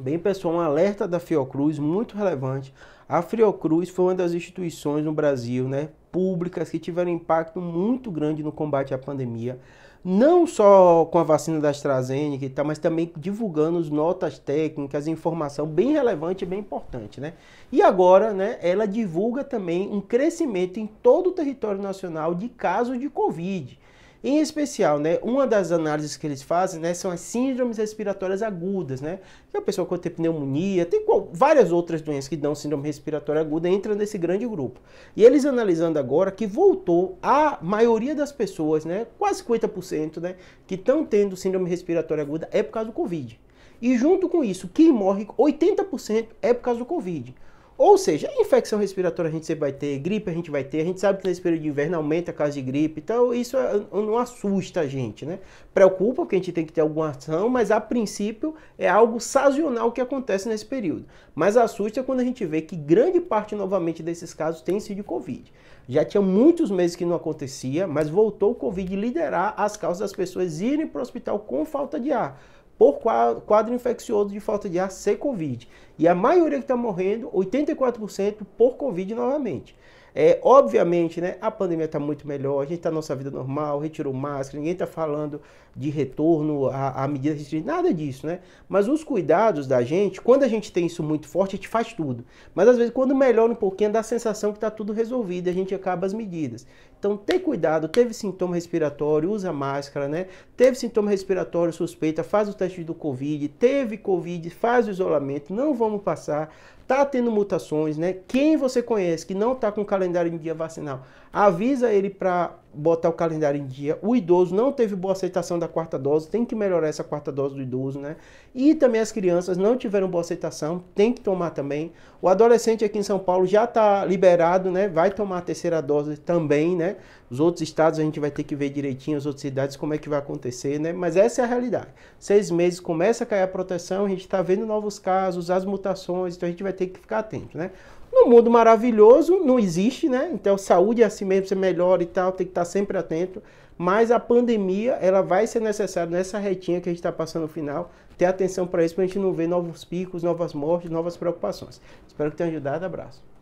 Bem, pessoal, um alerta da Fiocruz muito relevante. A Fiocruz foi uma das instituições no Brasil, né, públicas que tiveram impacto muito grande no combate à pandemia, não só com a vacina da AstraZeneca e tal, mas também divulgando as notas técnicas, informação bem relevante e bem importante, né? E agora, né, ela divulga também um crescimento em todo o território nacional de casos de Covid. Em especial, né, uma das análises que eles fazem né, são as síndromes respiratórias agudas, né? Que a pessoa que tem pneumonia, tem qual, várias outras doenças que dão síndrome respiratória aguda, entra nesse grande grupo. E eles analisando agora que voltou a maioria das pessoas, né, quase 50%, né, que estão tendo síndrome respiratória aguda é por causa do Covid. E junto com isso, quem morre 80% é por causa do Covid. Ou seja, infecção respiratória a gente vai ter, gripe a gente vai ter, a gente sabe que nesse período de inverno aumenta a casa de gripe, então isso é, não assusta a gente, né? Preocupa porque a gente tem que ter alguma ação, mas a princípio é algo sazonal que acontece nesse período. Mas assusta quando a gente vê que grande parte novamente desses casos tem sido Covid. Já tinha muitos meses que não acontecia, mas voltou o Covid liderar as causas das pessoas irem para o hospital com falta de ar por quadro infeccioso de falta de ar ser Covid. E a maioria que está morrendo, 84% por Covid novamente. É, obviamente, né, a pandemia está muito melhor, a gente está na nossa vida normal, retirou máscara, ninguém está falando de retorno à, à medida restrita, nada disso, né? Mas os cuidados da gente, quando a gente tem isso muito forte, a gente faz tudo. Mas às vezes, quando melhora um pouquinho, dá a sensação que está tudo resolvido, a gente acaba as medidas. Então, tem cuidado, teve sintoma respiratório, usa máscara, né? Teve sintoma respiratório suspeita, faz o teste do Covid, teve Covid, faz o isolamento, não vamos passar, tá tendo mutações, né? Quem você conhece que não tá com calendário de dia vacinal, avisa ele para botar o calendário em dia. O idoso não teve boa aceitação da quarta dose, tem que melhorar essa quarta dose do idoso, né? E também as crianças não tiveram boa aceitação, tem que tomar também. O adolescente aqui em São Paulo já está liberado, né? Vai tomar a terceira dose também, né? Os outros estados a gente vai ter que ver direitinho, as outras cidades, como é que vai acontecer, né? Mas essa é a realidade. Seis meses começa a cair a proteção, a gente está vendo novos casos, as mutações, então a gente vai ter que ficar atento, né? um mundo maravilhoso não existe, né? Então, saúde é assim mesmo, você melhora e tal, tem que estar sempre atento. Mas a pandemia, ela vai ser necessária nessa retinha que a gente está passando no final, ter atenção para isso, para a gente não ver novos picos, novas mortes, novas preocupações. Espero que tenha ajudado. Abraço.